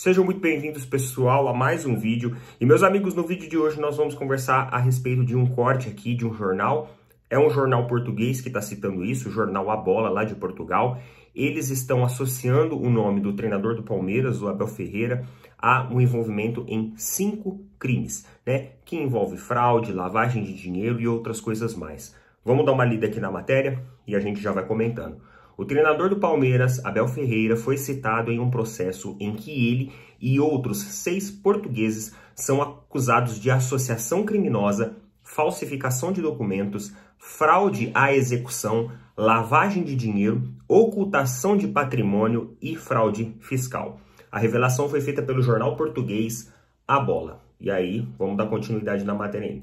Sejam muito bem-vindos, pessoal, a mais um vídeo. E meus amigos, no vídeo de hoje nós vamos conversar a respeito de um corte aqui de um jornal. É um jornal português que está citando isso, o jornal A Bola, lá de Portugal. Eles estão associando o nome do treinador do Palmeiras, o Abel Ferreira, a um envolvimento em cinco crimes, né? Que envolve fraude, lavagem de dinheiro e outras coisas mais. Vamos dar uma lida aqui na matéria e a gente já vai comentando. O treinador do Palmeiras, Abel Ferreira, foi citado em um processo em que ele e outros seis portugueses são acusados de associação criminosa, falsificação de documentos, fraude à execução, lavagem de dinheiro, ocultação de patrimônio e fraude fiscal. A revelação foi feita pelo jornal português A Bola. E aí, vamos dar continuidade na matéria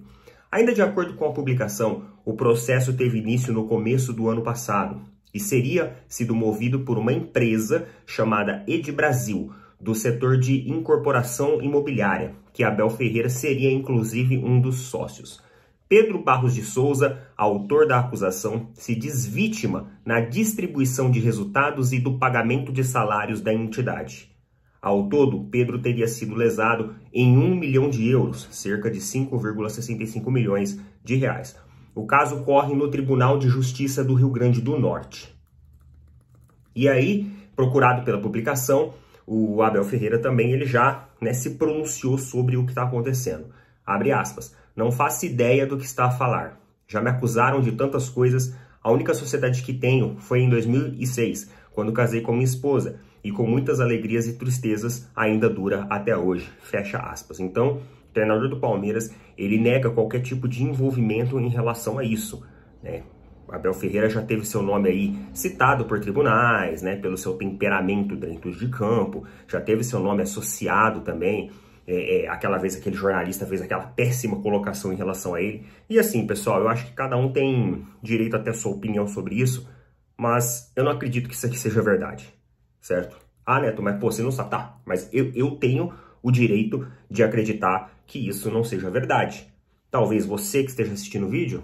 Ainda de acordo com a publicação, o processo teve início no começo do ano passado e seria sido movido por uma empresa chamada Ed Brasil, do setor de incorporação imobiliária, que Abel Ferreira seria inclusive um dos sócios. Pedro Barros de Souza, autor da acusação, se diz vítima na distribuição de resultados e do pagamento de salários da entidade. Ao todo, Pedro teria sido lesado em 1 milhão de euros, cerca de 5,65 milhões de reais. O caso corre no Tribunal de Justiça do Rio Grande do Norte. E aí, procurado pela publicação, o Abel Ferreira também ele já né, se pronunciou sobre o que está acontecendo. Abre aspas. Não faço ideia do que está a falar. Já me acusaram de tantas coisas. A única sociedade que tenho foi em 2006, quando casei com minha esposa, e com muitas alegrias e tristezas ainda dura até hoje. Fecha aspas. Então, treinador do Palmeiras, ele nega qualquer tipo de envolvimento em relação a isso, né? Abel Ferreira já teve seu nome aí citado por tribunais, né, pelo seu temperamento dentro de campo, já teve seu nome associado também, é, é, aquela vez aquele jornalista fez aquela péssima colocação em relação a ele. E assim, pessoal, eu acho que cada um tem direito até a sua opinião sobre isso, mas eu não acredito que isso aqui seja verdade, certo? Ah, Neto, mas pô, você não sabe. Tá, mas eu, eu tenho o direito de acreditar que isso não seja verdade. Talvez você que esteja assistindo o vídeo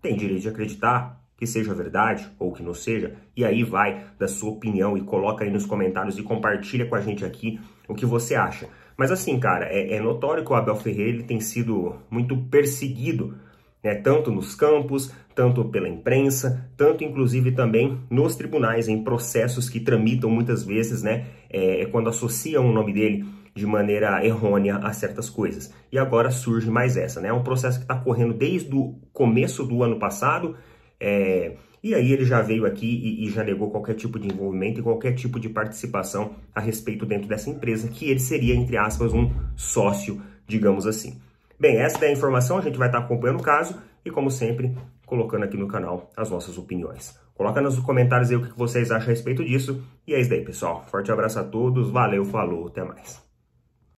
tenha direito de acreditar que seja verdade ou que não seja, e aí vai da sua opinião e coloca aí nos comentários e compartilha com a gente aqui o que você acha. Mas assim, cara, é, é notório que o Abel Ferreira ele tem sido muito perseguido né, tanto nos campos, tanto pela imprensa, tanto inclusive também nos tribunais, em processos que tramitam muitas vezes, né, é, é quando associam o nome dele de maneira errônea a certas coisas. E agora surge mais essa, né? É um processo que está correndo desde o começo do ano passado, é... e aí ele já veio aqui e, e já negou qualquer tipo de envolvimento e qualquer tipo de participação a respeito dentro dessa empresa, que ele seria, entre aspas, um sócio, digamos assim. Bem, essa é a informação, a gente vai estar tá acompanhando o caso e, como sempre, colocando aqui no canal as nossas opiniões. Coloca nos comentários aí o que vocês acham a respeito disso. E é isso aí, pessoal. Forte abraço a todos, valeu, falou, até mais.